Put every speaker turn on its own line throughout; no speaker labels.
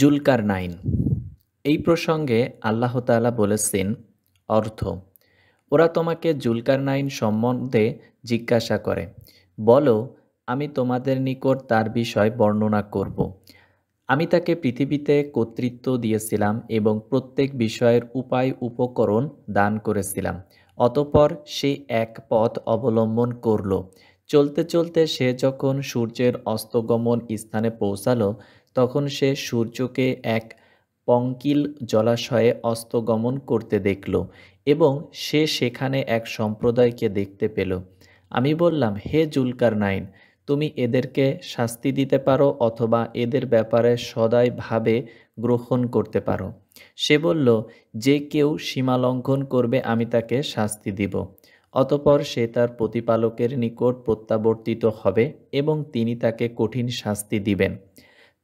Zulkar nine এই প্রসঙ্গে আল্লাহ তালা বলেছেন অর্থ ওরা তোমাকে জুলকার নাইন সম্বন্ধে জিজ্ঞাসা করে বলো আমি তোমাদের নিকট তার বিষয় বর্ণনা করব আমি তাকে পৃথিবীতে কর্তৃত্ব দিয়েছিলাম এবং প্রত্যেক বিষয়ের উপায় উপকরণ দান করেছিলাম অতপর সে এক পথ অবলম্বন করল চলতে চলতে সে যখন সূর্যের অস্তগমন স্থানে পৌঁছালো তখন সে সূর্যকে এক পঙ্কিল জলাশয়ে অস্তগমন করতে দেখল এবং সে সেখানে এক সম্প্রদায়কে দেখতে পেল আমি বললাম হে জুলকার নাইন তুমি এদেরকে শাস্তি দিতে পারো অথবা এদের ব্যাপারে সদাই ভাবে গ্রহণ করতে পারো সে বলল যে কেউ সীমা লঙ্ঘন করবে আমি তাকে শাস্তি দিব অতপর সে তার প্রতিপালকের নিকট প্রত্যাবর্তিত হবে এবং তিনি তাকে কঠিন শাস্তি দিবেন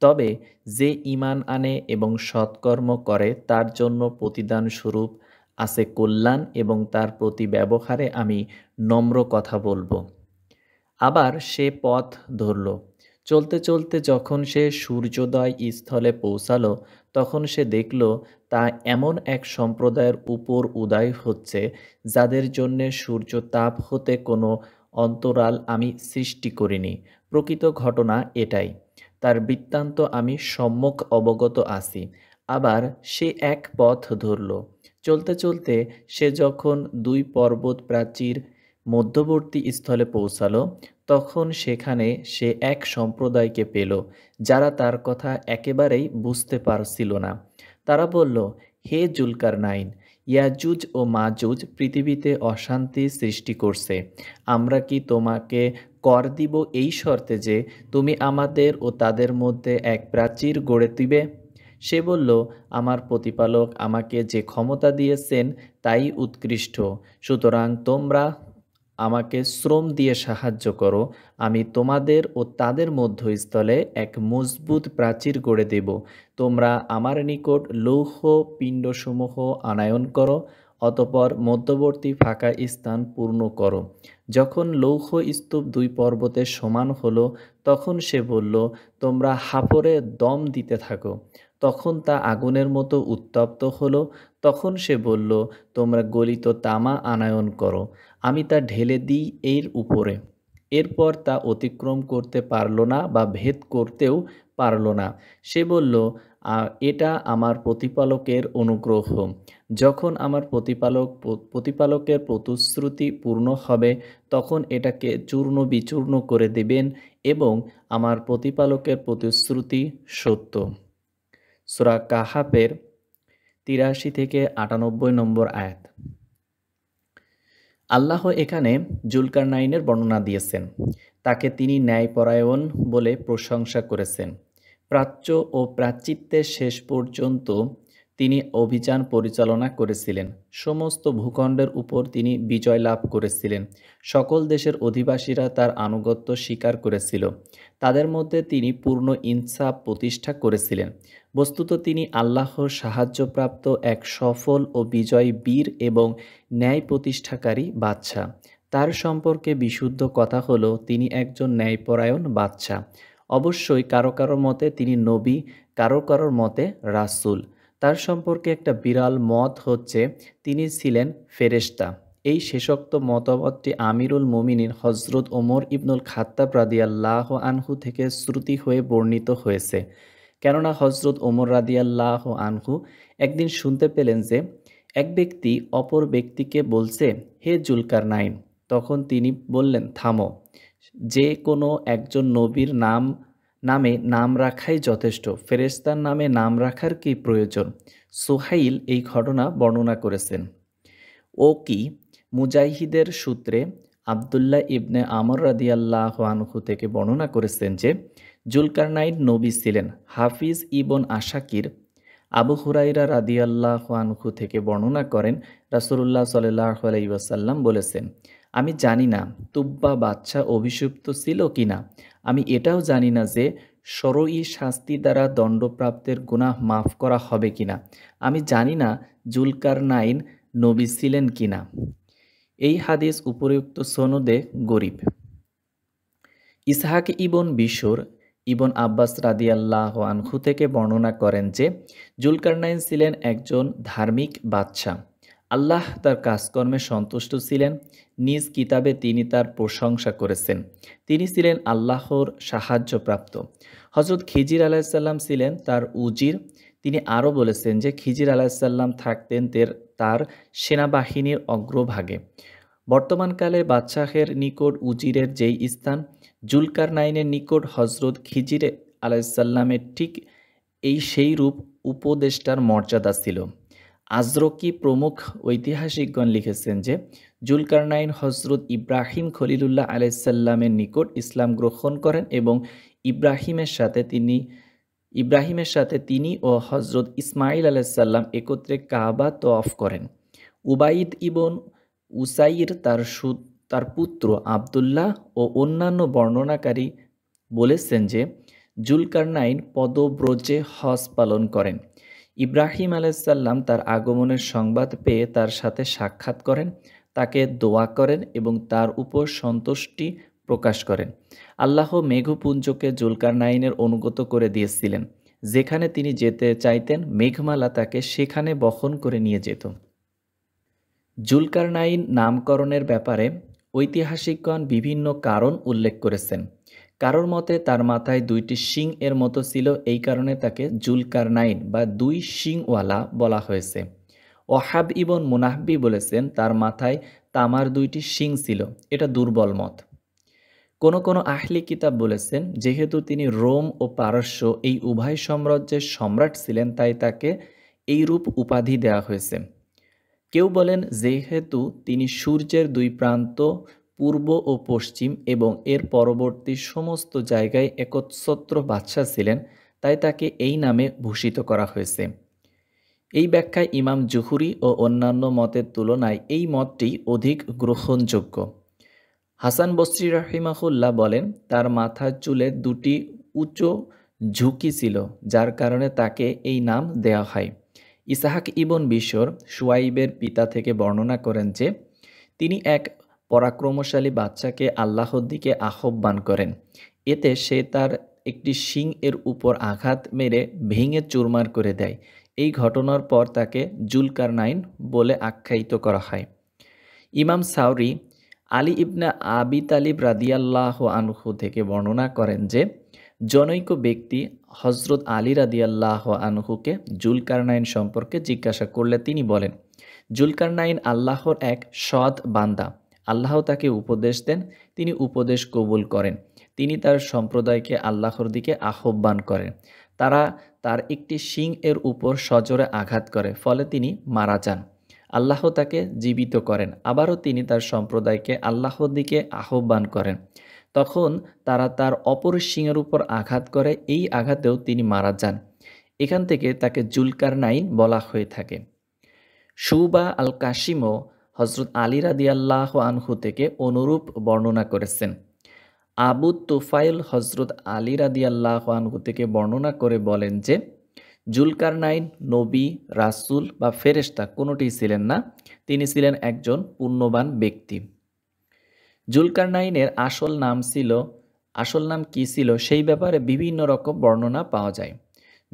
তবে যে ইমান আনে এবং সৎকর্ম করে তার জন্য প্রতিদান স্বরূপ আছে কল্যাণ এবং তার প্রতি ব্যবহারে আমি নম্র কথা বলবো আবার সে পথ ধরল চলতে চলতে যখন সে সূর্যোদয় স্থলে পৌঁছালো তখন সে দেখল তা এমন এক সম্প্রদায়ের উপর উদয় হচ্ছে যাদের জন্যে সূর্য তাপ হতে কোনো অন্তরাল আমি সৃষ্টি করিনি প্রকৃত ঘটনা এটাই তার বৃত্তান্ত আমি সম্মুখ অবগত আছি আবার সে এক পথ ধরল চলতে চলতে সে যখন দুই পর্বত প্রাচীর মধ্যবর্তী স্থলে পৌঁছালো তখন সেখানে সে এক সম্প্রদায়কে পেল যারা তার কথা একেবারেই বুঝতে পারছিল না তারা বলল হে জুলকার নাইন ইয়াজুজ ও মাজুজ পৃথিবীতে অশান্তি সৃষ্টি করছে আমরা কি তোমাকে কর দিব এই শর্তে যে তুমি আমাদের ও তাদের মধ্যে এক প্রাচীর গড়ে দিবে সে বলল আমার প্রতিপালক আমাকে যে ক্ষমতা দিয়েছেন তাই উৎকৃষ্ট সুতরাং তোমরা আমাকে শ্রম দিয়ে সাহায্য করো আমি তোমাদের ও তাদের মধ্যস্থলে এক মজবুত প্রাচীর গড়ে দেব তোমরা আমার নিকট লৌহ পিণ্ডসমূহ আনায়ন করো অতপর মধ্যবর্তী ফাঁকা স্থান পূর্ণ করো যখন লৌহ স্তূপ দুই পর্বতে সমান হলো তখন সে বলল তোমরা হাফরে দম দিতে থাকো তখন তা আগুনের মতো উত্তপ্ত হলো তখন সে বলল তোমরা গলিত তামা আনায়ন করো আমি তা ঢেলে দিই এর উপরে এরপর তা অতিক্রম করতে পারল না বা ভেদ করতেও পারল না সে বলল এটা আমার প্রতিপালকের অনুগ্রহ যখন আমার প্রতিপালক প্রতিপালকের প্রতিশ্রুতি পূর্ণ হবে তখন এটাকে চূর্ণ বিচূর্ণ করে দেবেন এবং আমার প্রতিপালকের প্রতিশ্রুতি সত্য সুরা কাহাপের তিরাশি থেকে আটানব্বই নম্বর আয়াত আল্লাহ এখানে জুলকার নাইনের বর্ণনা দিয়েছেন তাকে তিনি ন্যায়পরায়ণ বলে প্রশংসা করেছেন প্রাচ্য ও প্রাচিত্যের শেষ পর্যন্ত তিনি অভিযান পরিচালনা করেছিলেন সমস্ত ভূখণ্ডের উপর তিনি বিজয় লাভ করেছিলেন সকল দেশের অধিবাসীরা তার আনুগত্য স্বীকার করেছিল তাদের মধ্যে তিনি পূর্ণ ইনসাফ প্রতিষ্ঠা করেছিলেন বস্তুত তিনি আল্লাহর সাহায্যপ্রাপ্ত এক সফল ও বিজয় বীর এবং ন্যায় প্রতিষ্ঠাকারী বাচ্চা তার সম্পর্কে বিশুদ্ধ কথা হলো তিনি একজন ন্যায়পরায়ণ বাচ্চা অবশ্যই কারো কারো মতে তিনি নবী কারো কারোর মতে রাসুল তার সম্পর্কে একটা বিরাল মত হচ্ছে তিনি ছিলেন ফেরেস্তা এই শেষোক্ত মতামতটি আমিরুল মোমিনীর হজরত ওমর ইবনুল খাত্তাব রাদিয়াল্লাহ আনহু থেকে শ্রুতি হয়ে বর্ণিত হয়েছে কেননা হজরত ওমর রাদিয়াল্লাহ আনহু একদিন শুনতে পেলেন যে এক ব্যক্তি অপর ব্যক্তিকে বলছে হে জুলকার নাইন তখন তিনি বললেন থামো যে কোনো একজন নবীর নাম নামে নাম রাখাই যথেষ্ট ফেরেস্তার নামে নাম রাখার কি প্রয়োজন সোহাইল এই ঘটনা বর্ণনা করেছেন ও কি মুজাহিদের সূত্রে আবদুল্লাহ ইবনে আমর রাদিয়াল্লাহ আনহু থেকে বর্ণনা করেছেন যে জুলকারনাইট নবী ছিলেন হাফিজ ইবন আশাকির আবু হুরাইরা রাদিয়াল্লাহ আনহু থেকে বর্ণনা করেন রাসুল্লাহ সাল্লাহ আলাইসাল্লাম বলেছেন আমি জানি না তুব্বা বাচ্চা অভিষুপ্ত ছিল কি না আমি এটাও জানি না যে সরই শাস্তি দ্বারা দণ্ডপ্রাপ্তের গুণাহ মাফ করা হবে কিনা আমি জানি না জুলকার নাইন নবী ছিলেন কিনা এই হাদিস উপরুক্ত সনদে গরিব ইসহাক ইবন বিশোর ইবন আব্বাস রাদিয়াল্লাহ আনহু থেকে বর্ণনা করেন যে জুলকারনাইন ছিলেন একজন ধার্মিক বাদশাহ আল্লাহ তার কাজকর্মে সন্তুষ্ট ছিলেন নিজ কিতাবে তিনি তার প্রশংসা করেছেন তিনি ছিলেন আল্লাহর সাহায্যপ্রাপ্ত হজরত খিজির আলাহিসাল্লাম ছিলেন তার উজির তিনি আরও বলেছেন যে খিজির আলাহিসাল্লাম থাকতেন তার সেনাবাহিনীর অগ্রভাগে বর্তমানকালে বাদশাহের নিকট উজিরের যেই স্থান জুলকার নাইনের নিকট হজরত খিজির আলাইসাল্লামের ঠিক এই সেই রূপ উপদেষ্টার মর্যাদা ছিল আজরকি প্রমুখ ঐতিহাসিকগণ লিখেছেন যে জুলকারনাইন হজরত ইব্রাহিম খলিলুল্লাহ আলাইসাল্লামের নিকট ইসলাম গ্রহণ করেন এবং ইব্রাহিমের সাথে তিনি ইব্রাহিমের সাথে তিনি ও হজরত ইসমাইল আলাইসাল্লাম একত্রে কাবা তফ করেন উবাইদ ইবন উসাইর তার সু তার পুত্র আবদুল্লাহ ও অন্যান্য বর্ণনাকারী বলেছেন যে জুলকারনাইন পদব্রজে হজ পালন করেন ইব্রাহিম আলাইসাল্লাম তার আগমনের সংবাদ পেয়ে তার সাথে সাক্ষাৎ করেন তাকে দোয়া করেন এবং তার উপর সন্তুষ্টি প্রকাশ করেন আল্লাহ মেঘপুঞ্জকে জুলকার নাইনের অনুগত করে দিয়েছিলেন যেখানে তিনি যেতে চাইতেন মেঘমালা তাকে সেখানে বহন করে নিয়ে যেত জুলকারনাইন নামকরণের ব্যাপারে ঐতিহাসিকগণ বিভিন্ন কারণ উল্লেখ করেছেন কারোর মতে তার মাথায় দুইটি শিং এর মতো ছিল এই কারণে তাকে জুলকারনাইন বা দুই শিংওয়ালা বলা হয়েছে ওহাব ইবন মুনাহবি বলেছেন তার মাথায় তামার দুইটি শিং ছিল এটা দুর্বল মত কোনো কোনো আহলি কিতাব বলেছেন যেহেতু তিনি রোম ও পারস্য এই উভয় সাম্রাজ্যের সম্রাট ছিলেন তাই তাকে এইরূপ উপাধি দেয়া হয়েছে কেউ বলেন যেহেতু তিনি সূর্যের দুই প্রান্ত পূর্ব ও পশ্চিম এবং এর পরবর্তী সমস্ত জায়গায় একচ্ছত্র বাদশাহ ছিলেন তাই তাকে এই নামে ভূষিত করা হয়েছে এই ব্যাখ্যায় ইমাম জুহুরি ও অন্যান্য মতের তুলনায় এই মতটি অধিক গ্রহণযোগ্য হাসান বস্রি রাহিমাহুল্লাহ বলেন তার মাথার চুলে দুটি উঁচু ঝুঁকি ছিল যার কারণে তাকে এই নাম দেয়া হয় ইসাহাক ইবন বিশ্বর সুয়াইবের পিতা থেকে বর্ণনা করেন যে তিনি এক পরাক্রমশালী বাচ্চাকে আল্লাহর দিকে আহ্বান করেন এতে সে তার একটি শিং এর উপর আঘাত মেরে ভেঙে চুরমার করে দেয় এই ঘটনার পর তাকে জুলকার নাইন বলে আখ্যায়িত করা হয় ইমাম সাউরি আলী ইবনা আবি তালিব রাদিয়াল্লাহ আনহু থেকে বর্ণনা করেন যে জনৈক ব্যক্তি হজরত আলী রাদিয়াল্লাহ আনহুকে নাইন সম্পর্কে জিজ্ঞাসা করলে তিনি বলেন জুলকারনাইন আল্লাহর এক সৎ বান্দা আল্লাহ তাকে উপদেশ দেন তিনি উপদেশ কবুল করেন তিনি তার সম্প্রদায়কে আল্লাহর দিকে আহ্বান করেন তারা তার একটি শিং এর উপর সজোরে আঘাত করে ফলে তিনি মারা যান আল্লাহ তাকে জীবিত করেন আবারও তিনি তার সম্প্রদায়কে আল্লাহর দিকে আহ্বান করেন তখন তারা তার অপর শিংয়ের উপর আঘাত করে এই আঘাতেও তিনি মারা যান এখান থেকে তাকে জুলকার নাইন বলা হয়ে থাকে সুবা আল কাসিমও হজরত আলী রাদি আল্লাহ আনহু থেকে অনুরূপ বর্ণনা করেছেন আবু তুফাইল হজরত আলী রাদি আল্লাহ আনহু থেকে বর্ণনা করে বলেন যে জুলকারনাইন নবী রাসুল বা ফেরেস্তা কোনোটি ছিলেন না তিনি ছিলেন একজন পুণ্যবান ব্যক্তি জুলকারনাইনের আসল নাম ছিল আসল নাম কি ছিল সেই ব্যাপারে বিভিন্ন রকম বর্ণনা পাওয়া যায়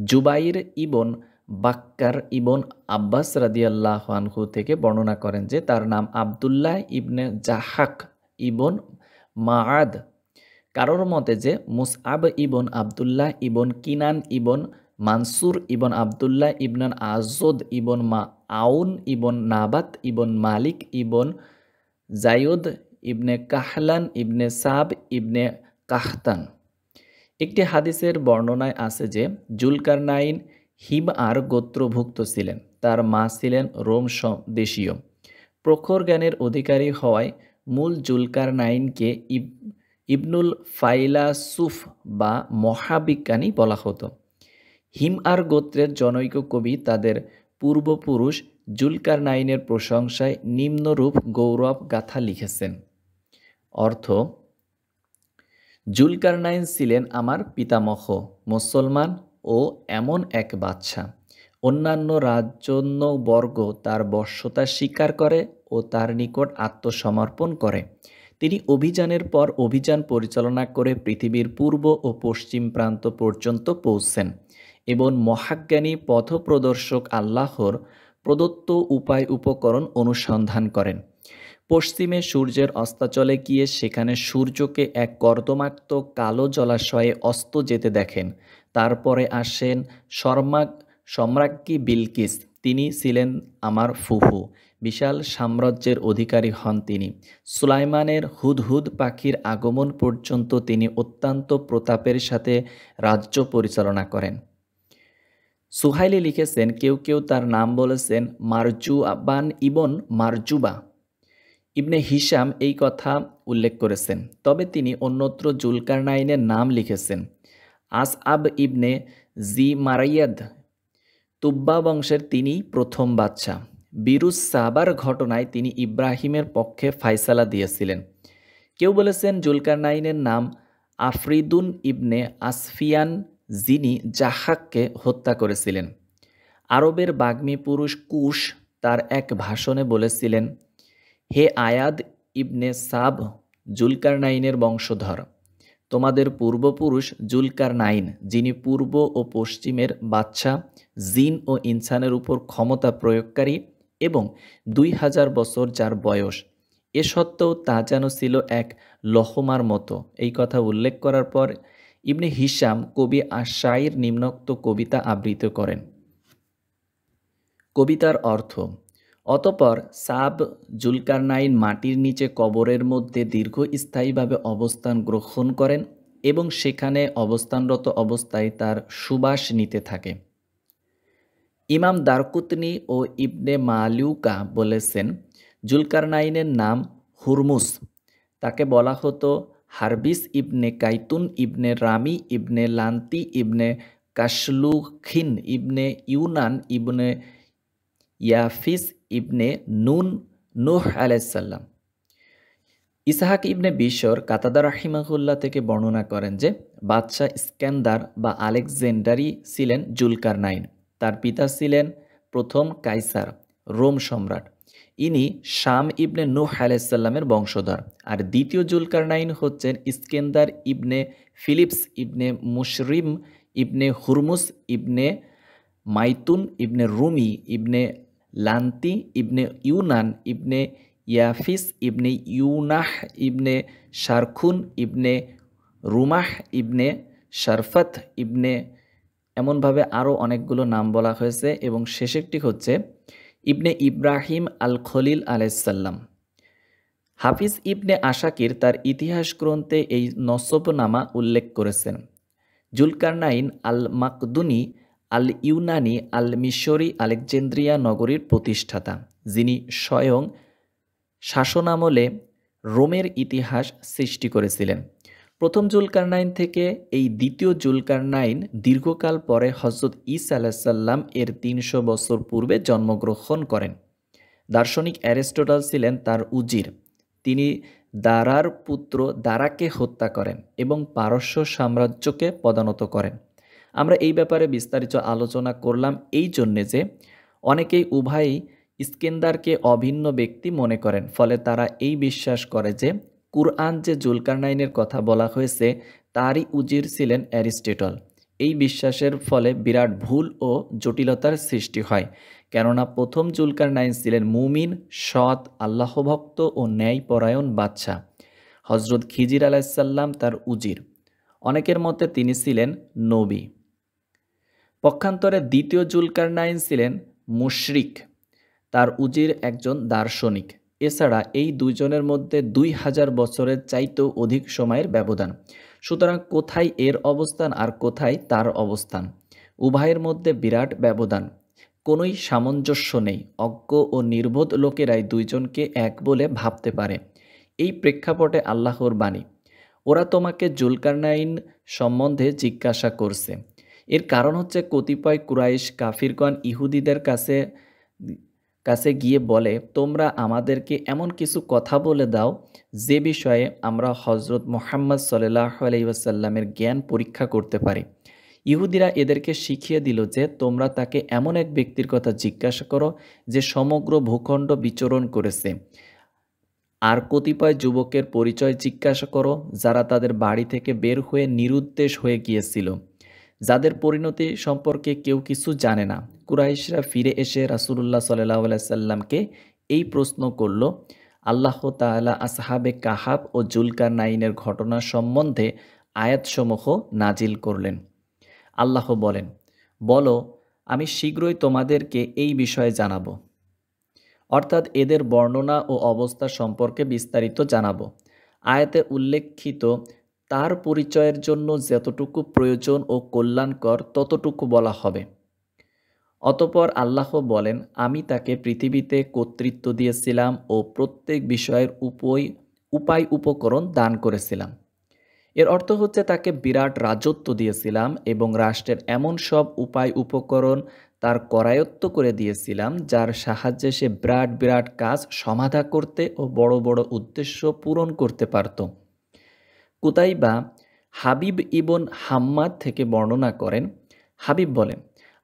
জুবাইর ইবন বাক্কার ইবন আব্বাস রাদিয়াল্লাহ আনহু থেকে বর্ণনা করেন যে তার নাম আবদুল্লাহ ইবনে জাহাক ইবন মাদ কারোর মতে যে মুসআব ইবন আবদুল্লাহ ইবন কিনান ইবন মানসুর ইবন আবদুল্লাহ ইবনান আজদ ইবন মা আউন ইবন নাবাত ইবন মালিক ইবন জায়দ ইবনে কাহলান ইবনে সাব ইবনে কাহতান একটি হাদিসের বর্ণনায় আছে যে নাইন হিম আর গোত্রভুক্ত ছিলেন তার মা ছিলেন রোম দেশীয় প্রখর জ্ঞানের অধিকারী হওয়ায় মূল জুলকার নাইনকে ইবনুল ফাইলাসুফ বা মহাবিজ্ঞানী বলা হতো হিম আর গোত্রের জনৈক কবি তাদের পূর্বপুরুষ জুলকার নাইনের প্রশংসায় নিম্নরূপ গৌরব গাথা লিখেছেন অর্থ জুলকারনাইন ছিলেন আমার পিতামহ মুসলমান ও এমন এক বাচ্চা অন্যান্য বর্গ তার বর্ষতা স্বীকার করে ও তার নিকট আত্মসমর্পণ করে তিনি অভিযানের পর অভিযান পরিচালনা করে পৃথিবীর পূর্ব ও পশ্চিম প্রান্ত পর্যন্ত পৌঁছেন এবং মহাজ্ঞানী পথপ্রদর্শক আল্লাহর প্রদত্ত উপায় উপকরণ অনুসন্ধান করেন পশ্চিমে সূর্যের অস্তাচলে গিয়ে সেখানে সূর্যকে এক কর্দমাক্ত কালো জলাশয়ে অস্ত যেতে দেখেন তারপরে আসেন শর্মাক সম্রাজ্ঞী বিলকিস তিনি ছিলেন আমার ফুফু বিশাল সাম্রাজ্যের অধিকারী হন তিনি সুলাইমানের হুদহুদ পাখির আগমন পর্যন্ত তিনি অত্যন্ত প্রতাপের সাথে রাজ্য পরিচালনা করেন সুহাইলি লিখেছেন কেউ কেউ তার নাম বলেছেন মারজুবান ইবন মারজুবা ইবনে হিসাম এই কথা উল্লেখ করেছেন তবে তিনি অন্যত্র নাইনের নাম লিখেছেন আস আব ইবনে জি মারাইয়াদ তুব্বা বংশের তিনি প্রথম বাদশাহ বিরুজ সাবার ঘটনায় তিনি ইব্রাহিমের পক্ষে ফাইসালা দিয়েছিলেন কেউ বলেছেন জুলকারনাইনের নাম আফরিদুন ইবনে আসফিয়ান যিনি জাহাককে হত্যা করেছিলেন আরবের বাগ্মী পুরুষ কুশ তার এক ভাষণে বলেছিলেন হে আয়াদ ইবনে সাব জুলকারনাইনের বংশধর তোমাদের পূর্বপুরুষ জুলকার নাইন যিনি পূর্ব ও পশ্চিমের বাচ্চা জিন ও ইনসানের উপর ক্ষমতা প্রয়োগকারী এবং দুই হাজার বছর যার বয়স এ সত্ত্বেও তা যেন ছিল এক লহমার মতো এই কথা উল্লেখ করার পর ইবনে হিসাম কবি আশাইর নিম্নোক্ত কবিতা আবৃত করেন কবিতার অর্থ অতপর সাব জুলকারনাইন মাটির নিচে কবরের মধ্যে দীর্ঘস্থায়ীভাবে অবস্থান গ্রহণ করেন এবং সেখানে অবস্থানরত অবস্থায় তার সুবাস নিতে থাকে ইমাম দারকুতনি ও ইবনে মালিউকা বলেছেন জুলকারনাইনের নাম হুরমুস তাকে বলা হতো হারবিস ইবনে কাইতুন ইবনে রামি ইবনে লান্তি ইবনে কাশলুখিন ইবনে ইউনান ইবনে ইয়াফিস ইবনে নুন নুহ আলাইসাল্লাম ইসাহাক ইবনে বিশ্বর কাতাদা রাহিমাহুল্লাহ থেকে বর্ণনা করেন যে বাদশাহ স্ক্যান্দার বা আলেকজেন্ডারই ছিলেন জুলকার নাইন তার পিতা ছিলেন প্রথম কাইসার রোম সম্রাট ইনি শাম ইবনে নুহ আলাইসাল্লামের বংশধর আর দ্বিতীয় জুলকারনাইন হচ্ছেন স্কেন্দার ইবনে ফিলিপস ইবনে মুশরিম ইবনে হুরমুস ইবনে মাইতুন ইবনে রুমি ইবনে লান্তি ইবনে ইউনান ইবনে ইয়াফিস ইবনে ইউনাহ ইবনে শারখুন ইবনে রুমাহ ইবনে শারফাত ইবনে এমনভাবে আরও অনেকগুলো নাম বলা হয়েছে এবং শেষেরটি হচ্ছে ইবনে ইব্রাহিম আল খলিল আলাইসাল্লাম হাফিজ ইবনে আশাকির তার ইতিহাস গ্রন্থে এই নামা উল্লেখ করেছেন জুলকারনাইন আল মাকদুনি আল ইউনানি আল মিশরি আলেকজেন্দ্রিয়া নগরীর প্রতিষ্ঠাতা যিনি স্বয়ং শাসনামলে রোমের ইতিহাস সৃষ্টি করেছিলেন প্রথম জুলকারনাইন থেকে এই দ্বিতীয় জুলকারনাইন দীর্ঘকাল পরে হজরত ইসা আলাহিসাল্লাম এর তিনশো বছর পূর্বে জন্মগ্রহণ করেন দার্শনিক অ্যারিস্টোটাল ছিলেন তার উজির তিনি দারার পুত্র দারাকে হত্যা করেন এবং পারস্য সাম্রাজ্যকে পদানত করেন আমরা এই ব্যাপারে বিস্তারিত আলোচনা করলাম এই জন্যে যে অনেকেই উভয়ই ইস্কেন্দারকে অভিন্ন ব্যক্তি মনে করেন ফলে তারা এই বিশ্বাস করে যে কুরআন যে জুলকারনাইনের কথা বলা হয়েছে তারই উজির ছিলেন অ্যারিস্টেটল এই বিশ্বাসের ফলে বিরাট ভুল ও জটিলতার সৃষ্টি হয় কেননা প্রথম জুলকারনাইন ছিলেন মুমিন সৎ আল্লাহভক্ত ও ন্যায়পরায়ণ বাদশাহ হজরত খিজির আলাইসাল্লাম তার উজির অনেকের মতে তিনি ছিলেন নবী পক্ষান্তরে দ্বিতীয় জুলকারনাইন ছিলেন মুশরিক তার উজির একজন দার্শনিক এছাড়া এই দুইজনের মধ্যে দুই হাজার বছরের চাইতেও অধিক সময়ের ব্যবধান সুতরাং কোথায় এর অবস্থান আর কোথায় তার অবস্থান উভয়ের মধ্যে বিরাট ব্যবধান কোনোই সামঞ্জস্য নেই অজ্ঞ ও নির্বোধ লোকেরাই দুইজনকে এক বলে ভাবতে পারে এই প্রেক্ষাপটে আল্লাহর বাণী ওরা তোমাকে জুলকারনাইন সম্বন্ধে জিজ্ঞাসা করছে এর কারণ হচ্ছে কতিপয় কুরাইশ কাফিরগণ ইহুদিদের কাছে কাছে গিয়ে বলে তোমরা আমাদেরকে এমন কিছু কথা বলে দাও যে বিষয়ে আমরা হজরত মোহাম্মদ সাল্লাহ আলাইসাল্লামের জ্ঞান পরীক্ষা করতে পারি ইহুদিরা এদেরকে শিখিয়ে দিল যে তোমরা তাকে এমন এক ব্যক্তির কথা জিজ্ঞাসা করো যে সমগ্র ভূখণ্ড বিচরণ করেছে আর কতিপয় যুবকের পরিচয় জিজ্ঞাসা করো যারা তাদের বাড়ি থেকে বের হয়ে নিরুদ্দেশ হয়ে গিয়েছিল যাদের পরিণতি সম্পর্কে কেউ কিছু জানে না কুরাইশরা ফিরে এসে রাসুলুল্লাহ সাল্লাহ সাল্লামকে এই প্রশ্ন করল আল্লাহ তালা আসহাবে কাহাব ও জুলকার নাইনের ঘটনা সম্বন্ধে আয়াতসমূহ নাজিল করলেন আল্লাহ বলেন বলো আমি শীঘ্রই তোমাদেরকে এই বিষয়ে জানাব অর্থাৎ এদের বর্ণনা ও অবস্থা সম্পর্কে বিস্তারিত জানাব আয়াতে উল্লেখিত তার পরিচয়ের জন্য যতটুকু প্রয়োজন ও কল্যাণকর ততটুকু বলা হবে অতপর আল্লাহ বলেন আমি তাকে পৃথিবীতে কর্তৃত্ব দিয়েছিলাম ও প্রত্যেক বিষয়ের উপই উপায় উপকরণ দান করেছিলাম এর অর্থ হচ্ছে তাকে বিরাট রাজত্ব দিয়েছিলাম এবং রাষ্ট্রের এমন সব উপায় উপকরণ তার করায়ত্ত করে দিয়েছিলাম যার সাহায্যে সে বিরাট বিরাট কাজ সমাধা করতে ও বড় বড় উদ্দেশ্য পূরণ করতে পারত কুতাইবা হাবিব ইবন হাম্মাদ থেকে বর্ণনা করেন হাবিব বলেন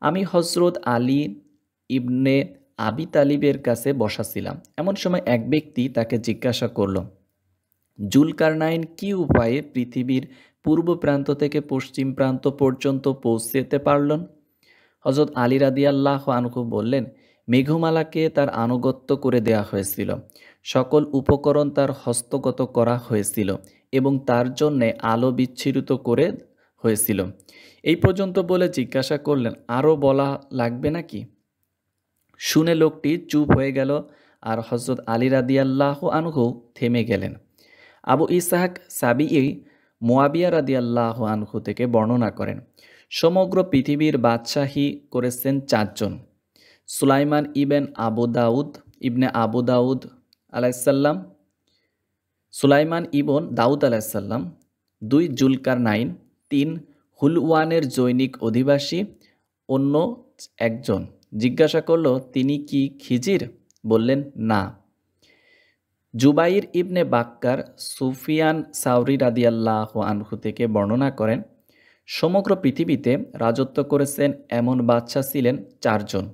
আমি হজরত আলী ইবনে আবি তালিবের কাছে বসাছিলাম এমন সময় এক ব্যক্তি তাকে জিজ্ঞাসা করল জুলকারনাইন কি উপায়ে পৃথিবীর পূর্ব প্রান্ত থেকে পশ্চিম প্রান্ত পর্যন্ত পৌঁছতে পারলেন হজরত আলী রাদিয়াল্লাহ আনহু বললেন মেঘমালাকে তার আনুগত্য করে দেয়া হয়েছিল সকল উপকরণ তার হস্তগত করা হয়েছিল এবং তার জন্যে আলো বিচ্ছিরিত করে হয়েছিল এই পর্যন্ত বলে জিজ্ঞাসা করলেন আরও বলা লাগবে নাকি শুনে লোকটি চুপ হয়ে গেল আর হজরত আলী রাদিয়াল্লাহ আনহু থেমে গেলেন আবু ইসাহাক সাবিই মোয়াবিয়া রাদিয়াল্লাহ আনহু থেকে বর্ণনা করেন সমগ্র পৃথিবীর বাদশাহী করেছেন চারজন সুলাইমান ইবেন আবু দাউদ ইবনে আবু দাউদ আলাইসাল্লাম সুলাইমান ইবন দাউদ আলাইসাল্লাম দুই জুলকার নাইন তিন হুলওয়ানের জৈনিক অধিবাসী অন্য একজন জিজ্ঞাসা করল তিনি কি খিজির বললেন না জুবাইর ইবনে বাক্কার সুফিয়ান সাউরি রাদিয়াল্লাহ আনহু থেকে বর্ণনা করেন সমগ্র পৃথিবীতে রাজত্ব করেছেন এমন বাদশাহ ছিলেন চারজন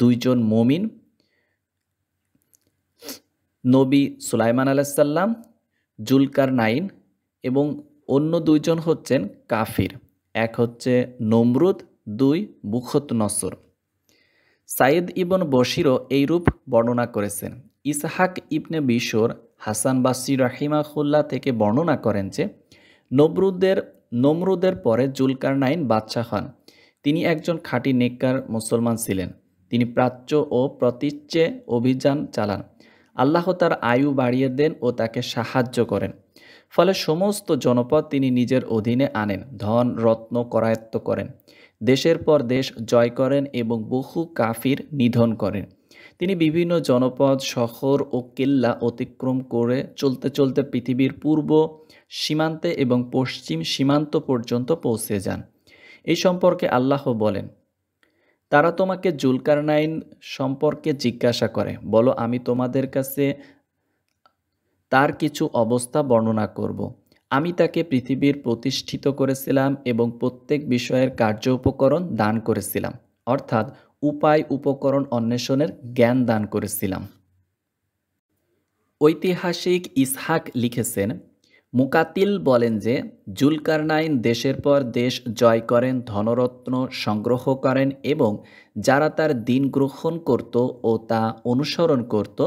দুইজন মমিন নবী সুলাইমান আলাইসাল্লাম জুলকার নাইন এবং অন্য দুইজন হচ্ছেন কাফির এক হচ্ছে নমরুদ দুই বুখত নসর সাইদ ইবন বশিরও রূপ বর্ণনা করেছেন ইসহাক ইবনে বিশোর হাসান বাসি রাহিমাহুল্লা থেকে বর্ণনা করেন যে নবরুদের নমরুদের পরে জুলকার নাইন বাদশাহ হন তিনি একজন খাঁটি নেককার মুসলমান ছিলেন তিনি প্রাচ্য ও প্রতীচ্যে অভিযান চালান আল্লাহ তার আয়ু বাড়িয়ে দেন ও তাকে সাহায্য করেন ফলে সমস্ত জনপদ তিনি নিজের অধীনে আনেন ধন রত্ন করায়ত্ত করেন দেশের পর দেশ জয় করেন এবং বহু কাফির নিধন করেন তিনি বিভিন্ন জনপদ শহর ও কেল্লা অতিক্রম করে চলতে চলতে পৃথিবীর পূর্ব সীমান্তে এবং পশ্চিম সীমান্ত পর্যন্ত পৌঁছে যান এই সম্পর্কে আল্লাহ বলেন তারা তোমাকে জুলকারনাইন সম্পর্কে জিজ্ঞাসা করে বলো আমি তোমাদের কাছে তার কিছু অবস্থা বর্ণনা করব। আমি তাকে পৃথিবীর প্রতিষ্ঠিত করেছিলাম এবং প্রত্যেক বিষয়ের কার্য উপকরণ দান করেছিলাম অর্থাৎ উপায় উপকরণ অন্বেষণের জ্ঞান দান করেছিলাম ঐতিহাসিক ইসহাক লিখেছেন মুকাতিল বলেন যে জুলকারনাইন দেশের পর দেশ জয় করেন ধনরত্ন সংগ্রহ করেন এবং যারা তার দিন গ্রহণ করত ও তা অনুসরণ করত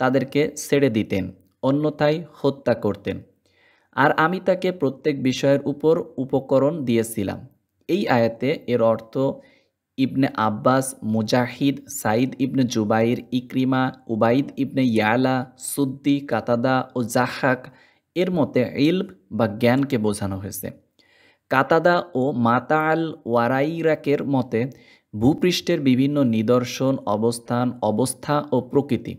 তাদেরকে ছেড়ে দিতেন অন্যথায় হত্যা করতেন আর আমি তাকে প্রত্যেক বিষয়ের উপর উপকরণ দিয়েছিলাম এই আয়াতে এর অর্থ ইবনে আব্বাস মুজাহিদ সাইদ ইবনে জুবাইর ইক্রিমা উবাইদ ইবনে ইয়ালা সুদ্দি কাতাদা ও জাহাক এর মতে ইলম বা জ্ঞানকে বোঝানো হয়েছে কাতাদা ও মাতা আল ওয়ারাইরাকের মতে ভূপৃষ্ঠের বিভিন্ন নিদর্শন অবস্থান অবস্থা ও প্রকৃতি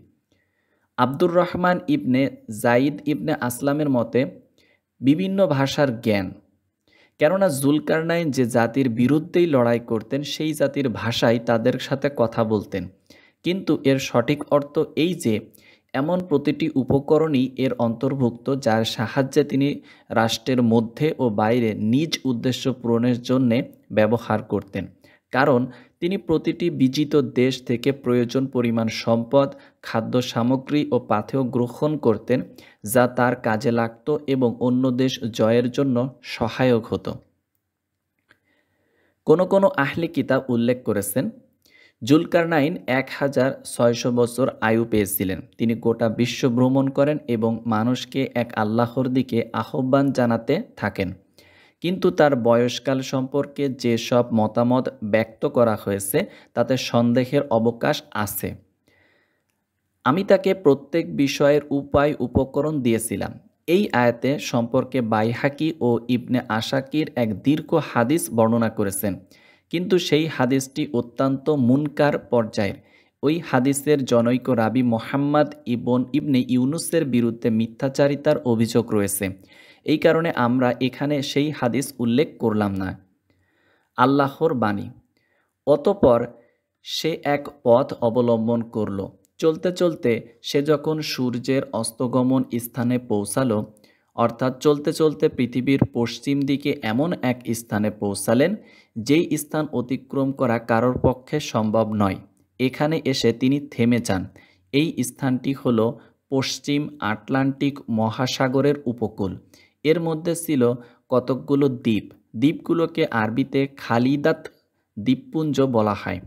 আব্দুর রহমান ইবনে জাইদ ইবনে আসলামের মতে বিভিন্ন ভাষার জ্ঞান কেননা জুলকারনাইন যে জাতির বিরুদ্ধেই লড়াই করতেন সেই জাতির ভাষায় তাদের সাথে কথা বলতেন কিন্তু এর সঠিক অর্থ এই যে এমন প্রতিটি উপকরণই এর অন্তর্ভুক্ত যার সাহায্যে তিনি রাষ্ট্রের মধ্যে ও বাইরে নিজ উদ্দেশ্য পূরণের জন্যে ব্যবহার করতেন কারণ তিনি প্রতিটি বিজিত দেশ থেকে প্রয়োজন পরিমাণ সম্পদ খাদ্য সামগ্রী ও পাথেয় গ্রহণ করতেন যা তার কাজে লাগত এবং অন্য দেশ জয়ের জন্য সহায়ক হতো কোনো কোনো আহলে কিতাব উল্লেখ করেছেন জুলকারনাইন এক হাজার ছয়শো বছর আয়ু পেয়েছিলেন তিনি গোটা বিশ্ব ভ্রমণ করেন এবং মানুষকে এক আল্লাহর দিকে আহ্বান জানাতে থাকেন কিন্তু তার বয়সকাল সম্পর্কে যে সব মতামত ব্যক্ত করা হয়েছে তাতে সন্দেহের অবকাশ আছে আমি তাকে প্রত্যেক বিষয়ের উপায় উপকরণ দিয়েছিলাম এই আয়াতে সম্পর্কে বাইহাকি ও ইবনে আশাকির এক দীর্ঘ হাদিস বর্ণনা করেছেন কিন্তু সেই হাদিসটি অত্যন্ত মুনকার পর্যায়ের ওই হাদিসের জনৈক রাবি মোহাম্মদ ইবন ইবনে ইউনুসের বিরুদ্ধে মিথ্যাচারিতার অভিযোগ রয়েছে এই কারণে আমরা এখানে সেই হাদিস উল্লেখ করলাম না আল্লাহর বাণী অতপর সে এক পথ অবলম্বন করল চলতে চলতে সে যখন সূর্যের অস্তগমন স্থানে পৌঁছালো অর্থাৎ চলতে চলতে পৃথিবীর পশ্চিম দিকে এমন এক স্থানে পৌঁছালেন যেই স্থান অতিক্রম করা কারোর পক্ষে সম্ভব নয় এখানে এসে তিনি থেমে যান এই স্থানটি হল পশ্চিম আটলান্টিক মহাসাগরের উপকূল এর মধ্যে ছিল কতকগুলো দ্বীপ দ্বীপগুলোকে আরবিতে খালিদাত দ্বীপপুঞ্জ বলা হয়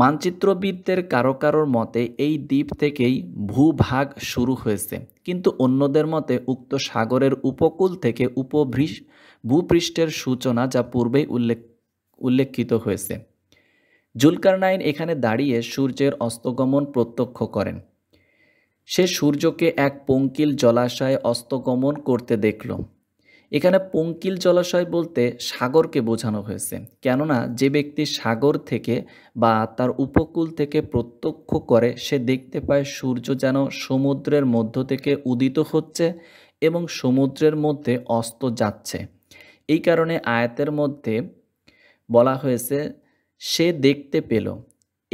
মানচিত্রবিদদের কারো কারোর মতে এই দ্বীপ থেকেই ভূভাগ শুরু হয়েছে কিন্তু অন্যদের মতে উক্ত সাগরের উপকূল থেকে উপভৃষ ভূপৃষ্ঠের সূচনা যা পূর্বেই উল্লেখ উল্লেখিত হয়েছে জুলকারনাইন এখানে দাঁড়িয়ে সূর্যের অস্তগমন প্রত্যক্ষ করেন সে সূর্যকে এক পঙ্কিল জলাশয়ে অস্তগমন করতে দেখল এখানে পঙ্কিল জলাশয় বলতে সাগরকে বোঝানো হয়েছে কেননা যে ব্যক্তি সাগর থেকে বা তার উপকূল থেকে প্রত্যক্ষ করে সে দেখতে পায় সূর্য যেন সমুদ্রের মধ্য থেকে উদিত হচ্ছে এবং সমুদ্রের মধ্যে অস্ত যাচ্ছে এই কারণে আয়াতের মধ্যে বলা হয়েছে সে দেখতে পেল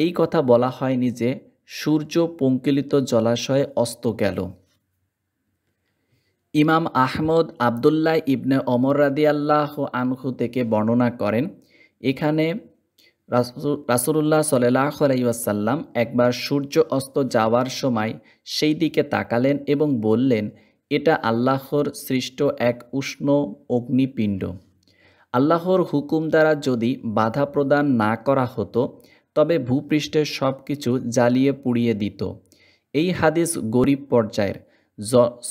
এই কথা বলা হয়নি যে সূর্য পঙ্কিলিত জলাশয়ে অস্ত গেল ইমাম আহমদ আবদুল্লাহ ইবনে অমর আল্লাহ আনহু থেকে বর্ণনা করেন এখানে রাসুল্লাহ সাল্লাহ আলাইসাল্লাম একবার সূর্য অস্ত যাওয়ার সময় সেই দিকে তাকালেন এবং বললেন এটা আল্লাহর সৃষ্ট এক উষ্ণ অগ্নিপিণ্ড আল্লাহর হুকুম দ্বারা যদি বাধা প্রদান না করা হতো তবে ভূপৃষ্ঠের সব কিছু জ্বালিয়ে পুড়িয়ে দিত এই হাদিস গরিব পর্যায়ের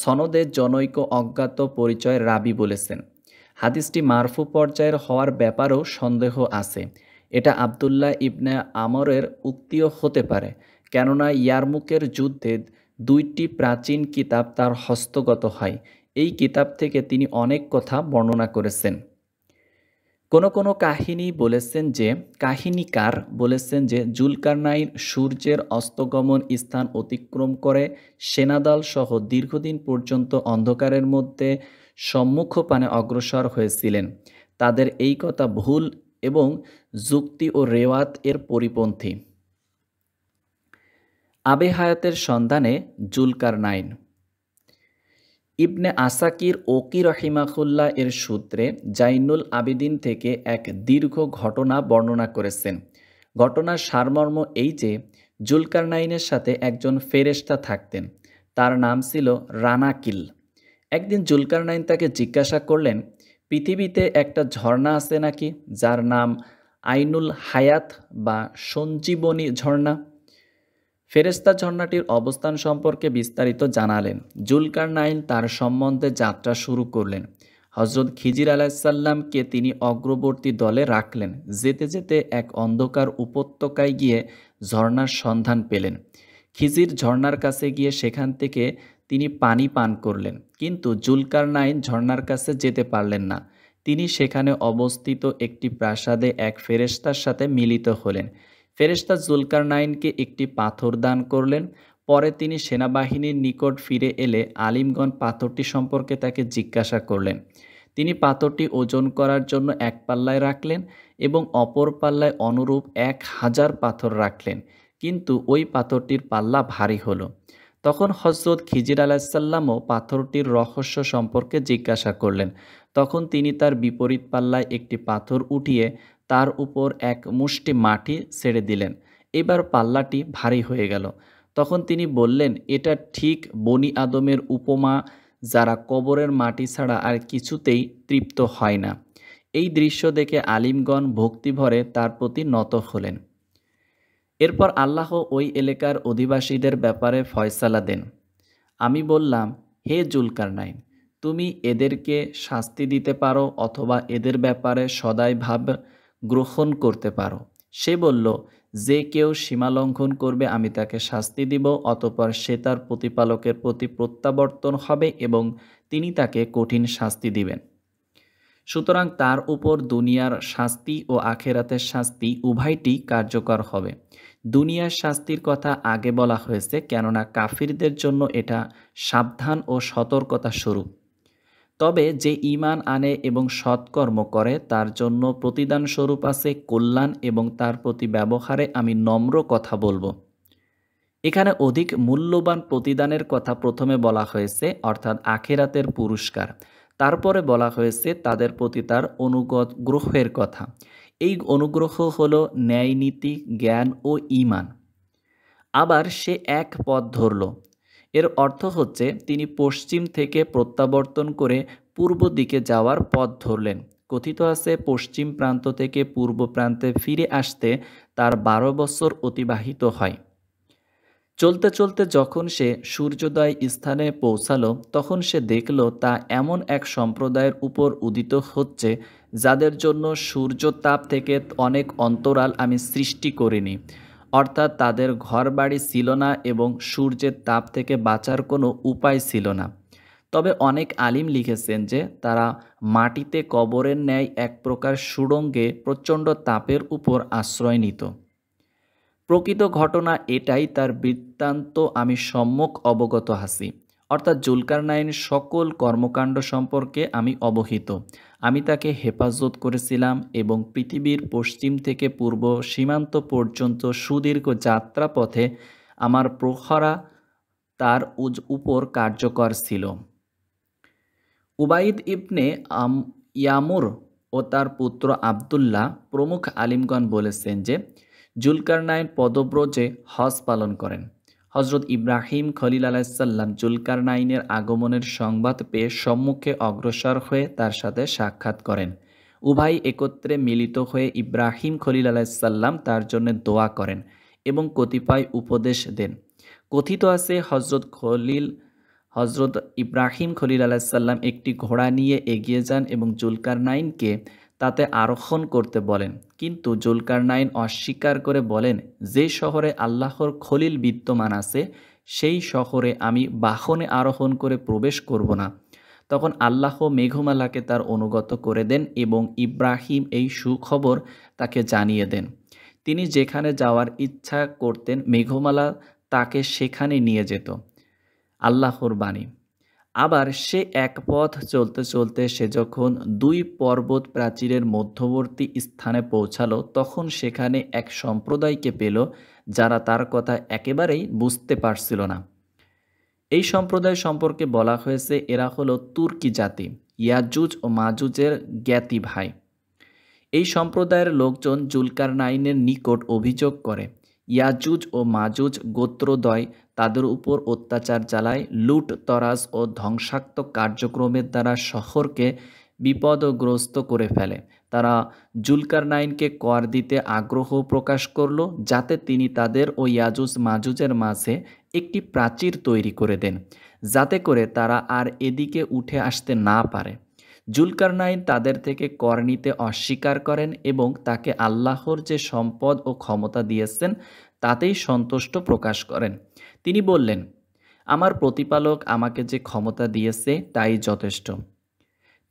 সনদে জনৈক অজ্ঞাত পরিচয় রাবি বলেছেন হাদিসটি মারফু পর্যায়ের হওয়ার ব্যাপারেও সন্দেহ আছে এটা আবদুল্লাহ ইবনে আমরের উক্তিও হতে পারে কেননা ইয়ারমুকের যুদ্ধে দুইটি প্রাচীন কিতাব তার হস্তগত হয় এই কিতাব থেকে তিনি অনেক কথা বর্ণনা করেছেন কোনো কোনো কাহিনী বলেছেন যে কাহিনীকার বলেছেন যে জুলকারনাইন সূর্যের অস্তগমন স্থান অতিক্রম করে সেনাদল সহ দীর্ঘদিন পর্যন্ত অন্ধকারের মধ্যে সম্মুখপানে অগ্রসর হয়েছিলেন তাদের এই কথা ভুল এবং যুক্তি ও রেওয়াত এর পরিপন্থী আবে হায়াতের সন্ধানে জুলকারনাইন ইবনে আসাকির ওকি রহিমাকুল্লাহ এর সূত্রে জাইনুল আবেদিন থেকে এক দীর্ঘ ঘটনা বর্ণনা করেছেন ঘটনার সারমর্ম এই যে জুলকারনাইনের সাথে একজন ফেরেস্তা থাকতেন তার নাম ছিল রানাকিল একদিন জুলকারনাইন তাকে জিজ্ঞাসা করলেন পৃথিবীতে একটা ঝর্ণা আছে নাকি যার নাম আইনুল হায়াত বা সঞ্জীবনী ঝর্ণা ফেরেস্তা ঝর্ণাটির অবস্থান সম্পর্কে বিস্তারিত জানালেন জুলকার নাইন তার সম্বন্ধে যাত্রা শুরু করলেন হজরত খিজির আলাহিসাল্লামকে তিনি অগ্রবর্তী দলে রাখলেন যেতে যেতে এক অন্ধকার উপত্যকায় গিয়ে ঝর্ণার সন্ধান পেলেন খিজির ঝর্ণার কাছে গিয়ে সেখান থেকে তিনি পানি পান করলেন কিন্তু জুলকার নাইন ঝর্ণার কাছে যেতে পারলেন না তিনি সেখানে অবস্থিত একটি প্রাসাদে এক ফেরেস্তার সাথে মিলিত হলেন ফেরেস্তা জুলকারনাইনকে একটি পাথর দান করলেন পরে তিনি সেনাবাহিনীর নিকট ফিরে এলে আলিমগণ পাথরটি সম্পর্কে তাকে জিজ্ঞাসা করলেন তিনি পাথরটি ওজন করার জন্য এক পাল্লায় রাখলেন এবং অপর পাল্লায় অনুরূপ এক হাজার পাথর রাখলেন কিন্তু ওই পাথরটির পাল্লা ভারী হল তখন হজরত খিজির আলাহিসাল্লামও পাথরটির রহস্য সম্পর্কে জিজ্ঞাসা করলেন তখন তিনি তার বিপরীত পাল্লায় একটি পাথর উঠিয়ে তার উপর এক মুষ্টি মাটি ছেড়ে দিলেন এবার পাল্লাটি ভারী হয়ে গেল তখন তিনি বললেন এটা ঠিক বনি আদমের উপমা যারা কবরের মাটি ছাড়া আর কিছুতেই তৃপ্ত হয় না এই দৃশ্য দেখে আলিমগণ ভক্তিভরে তার প্রতি নত হলেন এরপর আল্লাহ ওই এলাকার অধিবাসীদের ব্যাপারে ফয়সালা দেন আমি বললাম হে জুলকারনাইন তুমি এদেরকে শাস্তি দিতে পারো অথবা এদের ব্যাপারে সদাই ভাব গ্রহণ করতে পারো সে বলল যে কেউ সীমা লঙ্ঘন করবে আমি তাকে শাস্তি দিব অতপর সে তার প্রতিপালকের প্রতি প্রত্যাবর্তন হবে এবং তিনি তাকে কঠিন শাস্তি দিবেন সুতরাং তার উপর দুনিয়ার শাস্তি ও আখেরাতের শাস্তি উভয়টি কার্যকর হবে দুনিয়ার শাস্তির কথা আগে বলা হয়েছে কেননা কাফিরদের জন্য এটা সাবধান ও সতর্কতা স্বরূপ তবে যে ইমান আনে এবং সৎকর্ম করে তার জন্য প্রতিদান স্বরূপ আছে কল্যাণ এবং তার প্রতি ব্যবহারে আমি নম্র কথা বলবো এখানে অধিক মূল্যবান প্রতিদানের কথা প্রথমে বলা হয়েছে অর্থাৎ আখেরাতের পুরস্কার তারপরে বলা হয়েছে তাদের প্রতি তার অনুগত গ্রহের কথা এই অনুগ্রহ হল ন্যায়নীতি জ্ঞান ও ইমান আবার সে এক পথ ধরল এর অর্থ হচ্ছে তিনি পশ্চিম থেকে প্রত্যাবর্তন করে পূর্ব দিকে যাওয়ার পথ ধরলেন কথিত আছে পশ্চিম প্রান্ত থেকে পূর্ব প্রান্তে ফিরে আসতে তার বারো বছর অতিবাহিত হয় চলতে চলতে যখন সে সূর্যোদয় স্থানে পৌঁছালো তখন সে দেখল তা এমন এক সম্প্রদায়ের উপর উদিত হচ্ছে যাদের জন্য সূর্য তাপ থেকে অনেক অন্তরাল আমি সৃষ্টি করিনি অর্থাৎ তাদের ঘর বাড়ি ছিল না এবং সূর্যের তাপ থেকে বাঁচার কোনো উপায় ছিল না তবে অনেক আলিম লিখেছেন যে তারা মাটিতে কবরের ন্যায় এক প্রকার সুড়ঙ্গে প্রচণ্ড তাপের উপর আশ্রয় নিত প্রকৃত ঘটনা এটাই তার বৃত্তান্ত আমি সম্মুখ অবগত হাসি অর্থাৎ জুলকারনাইন সকল কর্মকাণ্ড সম্পর্কে আমি অবহিত আমি তাকে হেফাজত করেছিলাম এবং পৃথিবীর পশ্চিম থেকে পূর্ব সীমান্ত পর্যন্ত সুদীর্ঘ যাত্রাপথে আমার প্রখরা তার উপর কার্যকর ছিল উবাইদ ইবনে আম ইয়ামুর ও তার পুত্র আবদুল্লাহ প্রমুখ আলিমগণ বলেছেন যে নাইন পদব্রজে হজ পালন করেন হজরত ইব্রাহিম খলিল আলাইসাল্লাম জুলকারনাইনের আগমনের সংবাদ পেয়ে সম্মুখে অগ্রসর হয়ে তার সাথে সাক্ষাৎ করেন উভয় একত্রে মিলিত হয়ে ইব্রাহিম খলিল আলাইসাল্লাম তার জন্য দোয়া করেন এবং কতিপয় উপদেশ দেন কথিত আছে হজরত খলিল হজরত ইব্রাহিম খলিল আলাইসাল্লাম একটি ঘোড়া নিয়ে এগিয়ে যান এবং জুলকারনাইনকে তাতে আরোহণ করতে বলেন কিন্তু জুলকারনাইন অস্বীকার করে বলেন যে শহরে আল্লাহর খলিল বিদ্যমান আছে সেই শহরে আমি বাহনে আরোহণ করে প্রবেশ করব না তখন আল্লাহ মেঘমালাকে তার অনুগত করে দেন এবং ইব্রাহিম এই সুখবর তাকে জানিয়ে দেন তিনি যেখানে যাওয়ার ইচ্ছা করতেন মেঘমালা তাকে সেখানে নিয়ে যেত আল্লাহর বাণী আবার সে এক পথ চলতে চলতে সে যখন দুই পর্বত প্রাচীরের মধ্যবর্তী স্থানে পৌঁছালো তখন সেখানে এক সম্প্রদায়কে পেল যারা তার কথা একেবারেই বুঝতে পারছিল না এই সম্প্রদায় সম্পর্কে বলা হয়েছে এরা হলো তুর্কি জাতি ইয়াজুজ ও মাজুজের জ্ঞাতি ভাই এই সম্প্রদায়ের লোকজন জুলকার নাইনের নিকট অভিযোগ করে ইয়াজুজ ও মাজুজ গোত্রদয় তাদের উপর অত্যাচার চালায় লুট তরাজ ও ধ্বংসাত্মক কার্যক্রমের দ্বারা শহরকে বিপদগ্রস্ত করে ফেলে তারা জুলকারনাইনকে কর দিতে আগ্রহ প্রকাশ করল যাতে তিনি তাদের ও ইয়াজুজ মাজুজের মাঝে একটি প্রাচীর তৈরি করে দেন যাতে করে তারা আর এদিকে উঠে আসতে না পারে জুলকারনাইন তাদের থেকে কর নিতে অস্বীকার করেন এবং তাকে আল্লাহর যে সম্পদ ও ক্ষমতা দিয়েছেন তাতেই সন্তুষ্ট প্রকাশ করেন তিনি বললেন আমার প্রতিপালক আমাকে যে ক্ষমতা দিয়েছে তাই যথেষ্ট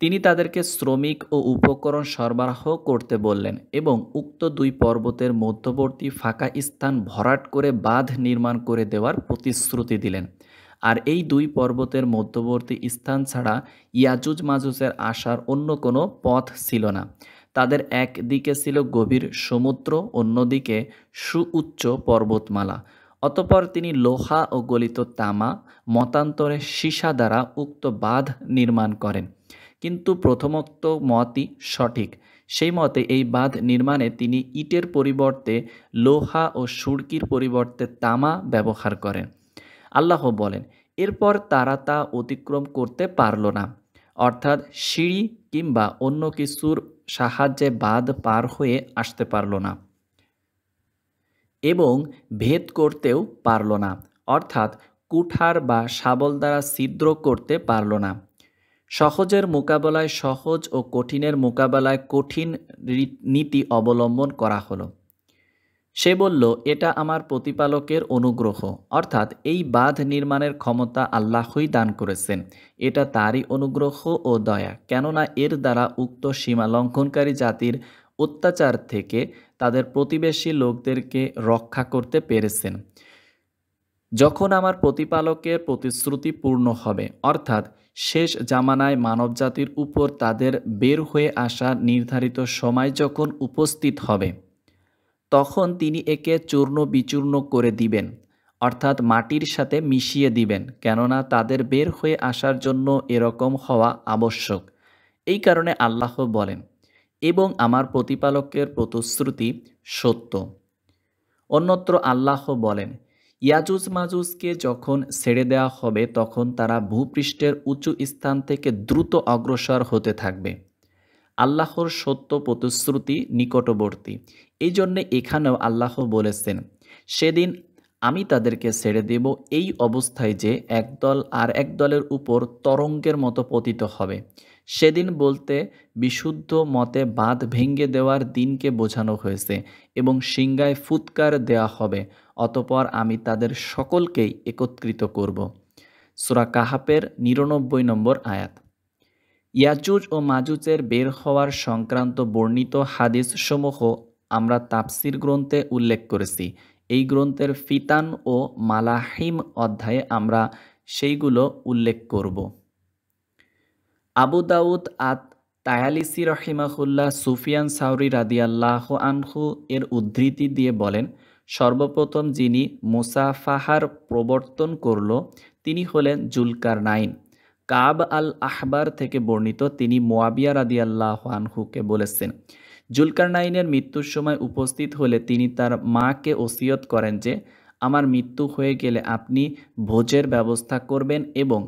তিনি তাদেরকে শ্রমিক ও উপকরণ সরবরাহ করতে বললেন এবং উক্ত দুই পর্বতের মধ্যবর্তী ফাঁকা স্থান ভরাট করে বাঁধ নির্মাণ করে দেওয়ার প্রতিশ্রুতি দিলেন আর এই দুই পর্বতের মধ্যবর্তী স্থান ছাড়া ইয়াজুজ মাজুজের আসার অন্য কোনো পথ ছিল না তাদের একদিকে ছিল গভীর সমুদ্র অন্যদিকে সুউচ্চ পর্বতমালা অতপর তিনি লোহা ও গলিত তামা মতান্তরে সীসা দ্বারা উক্ত বাঁধ নির্মাণ করেন কিন্তু প্রথমোক্ত মতই সঠিক সেই মতে এই বাঁধ নির্মাণে তিনি ইটের পরিবর্তে লোহা ও সুরকির পরিবর্তে তামা ব্যবহার করেন আল্লাহ বলেন এরপর তারা তা অতিক্রম করতে পারল না অর্থাৎ সিঁড়ি কিংবা অন্য কিছুর সাহায্যে বাঁধ পার হয়ে আসতে পারল না এবং ভেদ করতেও পারল না অর্থাৎ কুঠার বা সাবল দ্বারা ছিদ্র করতে পারল না সহজের মোকাবেলায় সহজ ও কঠিনের মোকাবেলায় কঠিন নীতি অবলম্বন করা হলো সে বলল এটা আমার প্রতিপালকের অনুগ্রহ অর্থাৎ এই বাঁধ নির্মাণের ক্ষমতা আল্লাহই দান করেছেন এটা তারই অনুগ্রহ ও দয়া কেননা এর দ্বারা উক্ত সীমা লঙ্ঘনকারী জাতির অত্যাচার থেকে তাদের প্রতিবেশী লোকদেরকে রক্ষা করতে পেরেছেন যখন আমার প্রতিপালকের প্রতিশ্রুতি পূর্ণ হবে অর্থাৎ শেষ জামানায় মানবজাতির উপর তাদের বের হয়ে আসা নির্ধারিত সময় যখন উপস্থিত হবে তখন তিনি একে চূর্ণ বিচূর্ণ করে দিবেন অর্থাৎ মাটির সাথে মিশিয়ে দিবেন কেননা তাদের বের হয়ে আসার জন্য এরকম হওয়া আবশ্যক এই কারণে আল্লাহ বলেন এবং আমার প্রতিপালকের প্রতিশ্রুতি সত্য অন্যত্র আল্লাহ বলেন ইয়াজুজ মাজুজকে যখন ছেড়ে দেওয়া হবে তখন তারা ভূপৃষ্ঠের উঁচু স্থান থেকে দ্রুত অগ্রসর হতে থাকবে আল্লাহর সত্য প্রতিশ্রুতি নিকটবর্তী এই জন্যে এখানেও আল্লাহ বলেছেন সেদিন আমি তাদেরকে ছেড়ে দেব এই অবস্থায় যে একদল আর একদলের উপর তরঙ্গের মতো পতিত হবে সেদিন বলতে বিশুদ্ধ মতে বাঁধ ভেঙ্গে দেওয়ার দিনকে বোঝানো হয়েছে এবং সিংগায় ফুৎকার দেওয়া হবে অতপর আমি তাদের সকলকেই একত্রিত করব সুরা কাহাপের নিরানব্বই নম্বর আয়াত ইয়াজুজ ও মাজুজের বের হওয়ার সংক্রান্ত বর্ণিত হাদিস সমূহ আমরা তাপসির গ্রন্থে উল্লেখ করেছি এই গ্রন্থের ফিতান ও মালাহিম অধ্যায়ে আমরা সেইগুলো উল্লেখ করব আবু দাউদ আত তায়ালিসি রহিমাহুল্লাহ সুফিয়ান সাউরি রাদিয়াল্লাহ আনহু এর উদ্ধৃতি দিয়ে বলেন সর্বপ্রথম যিনি মুসাফাহার প্রবর্তন করল তিনি হলেন জুলকার নাইন কাব আল আহবার থেকে বর্ণিত তিনি মোয়াবিয়া রাদিয়াল্লাহ আনহুকে বলেছেন জুলকার নাইনের মৃত্যুর সময় উপস্থিত হলে তিনি তার মাকে ওসিয়ত করেন যে আমার মৃত্যু হয়ে গেলে আপনি ভোজের ব্যবস্থা করবেন এবং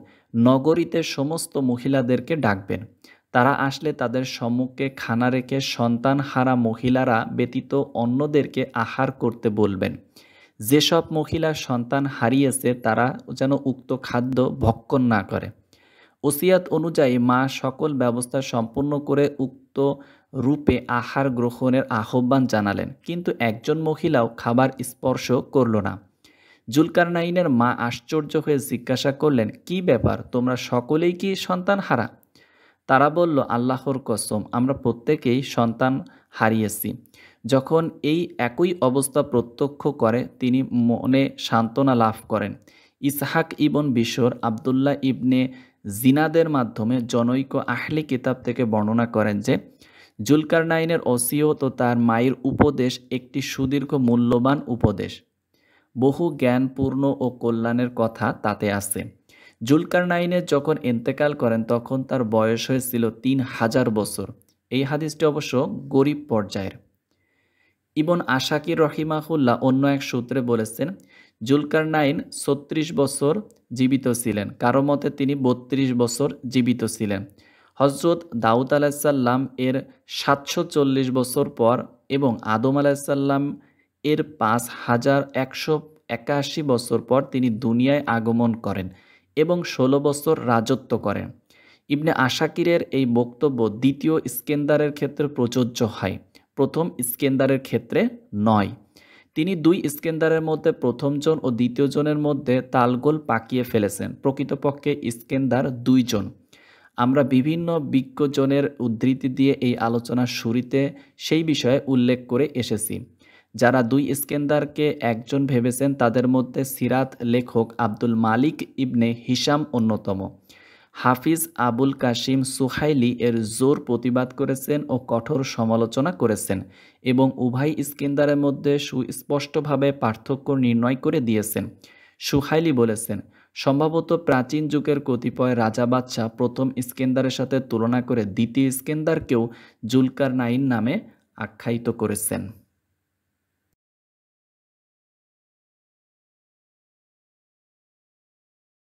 নগরীতে সমস্ত মহিলাদেরকে ডাকবেন তারা আসলে তাদের সম্মুখে খানা রেখে সন্তান হারা মহিলারা ব্যতীত অন্যদেরকে আহার করতে বলবেন যেসব মহিলা সন্তান হারিয়েছে তারা যেন উক্ত খাদ্য ভক্ষণ না করে ওসিয়াত অনুযায়ী মা সকল ব্যবস্থা সম্পূর্ণ করে উক্ত রূপে আহার গ্রহণের আহ্বান জানালেন কিন্তু একজন মহিলাও খাবার স্পর্শ করল না জুলকারনাইনের মা আশ্চর্য হয়ে জিজ্ঞাসা করলেন কি ব্যাপার তোমরা সকলেই কি সন্তান হারা তারা বলল আল্লাহর কসম আমরা প্রত্যেকেই সন্তান হারিয়েছি যখন এই একই অবস্থা প্রত্যক্ষ করে তিনি মনে সান্ত্বনা লাভ করেন ইসহাক ইবন বিশ্বর আবদুল্লাহ ইবনে জিনাদের মাধ্যমে জনৈক আহলি কিতাব থেকে বর্ণনা করেন যে জুলকারনাইনের অসিও ও তার মায়ের উপদেশ একটি সুদীর্ঘ মূল্যবান উপদেশ বহু জ্ঞানপূর্ণ ও কল্যাণের কথা তাতে আছে জুলকারনাইনের যখন এন্তেকাল করেন তখন তার বয়স হয়েছিল তিন হাজার বছর এই হাদিসটি অবশ্য গরিব পর্যায়ের ইবন আশাকির রহিমাহুল্লাহ অন্য এক সূত্রে বলেছেন জুলকারনাইন ছত্রিশ বছর জীবিত ছিলেন কারো মতে তিনি বত্রিশ বছর জীবিত ছিলেন হজরত দাউদ আলাহিসাল্লাম এর সাতশো চল্লিশ বছর পর এবং আদম আলাহিসাল্লাম এর পাঁচ হাজার একশো একাশি বছর পর তিনি দুনিয়ায় আগমন করেন এবং ষোলো বছর রাজত্ব করেন ইবনে আশাকিরের এই বক্তব্য দ্বিতীয় ইস্কেন্দারের ক্ষেত্রে প্রযোজ্য হয় প্রথম ইস্কেন্দারের ক্ষেত্রে নয় তিনি দুই ইস্কেন্দারের মধ্যে প্রথমজন ও দ্বিতীয়জনের মধ্যে তালগোল পাকিয়ে ফেলেছেন প্রকৃতপক্ষে ইস্কেন্দার দুইজন আমরা বিভিন্ন বিজ্ঞজনের উদ্ধৃতি দিয়ে এই আলোচনার শুরুতে সেই বিষয়ে উল্লেখ করে এসেছি যারা দুই স্কেন্দারকে একজন ভেবেছেন তাদের মধ্যে সিরাত লেখক আব্দুল মালিক ইবনে হিসাম অন্যতম হাফিজ আবুল কাসিম সুহাইলি এর জোর প্রতিবাদ করেছেন ও কঠোর সমালোচনা করেছেন এবং উভয় স্কেন্দারের মধ্যে সুস্পষ্টভাবে পার্থক্য নির্ণয় করে দিয়েছেন সুহাইলি বলেছেন সম্ভবত প্রাচীন যুগের কতিপয় রাজা বাদশাহ প্রথম স্কেন্দারের সাথে তুলনা করে দ্বিতীয় স্কেন্দারকেও জুলকার নাইন নামে আখ্যায়িত করেছেন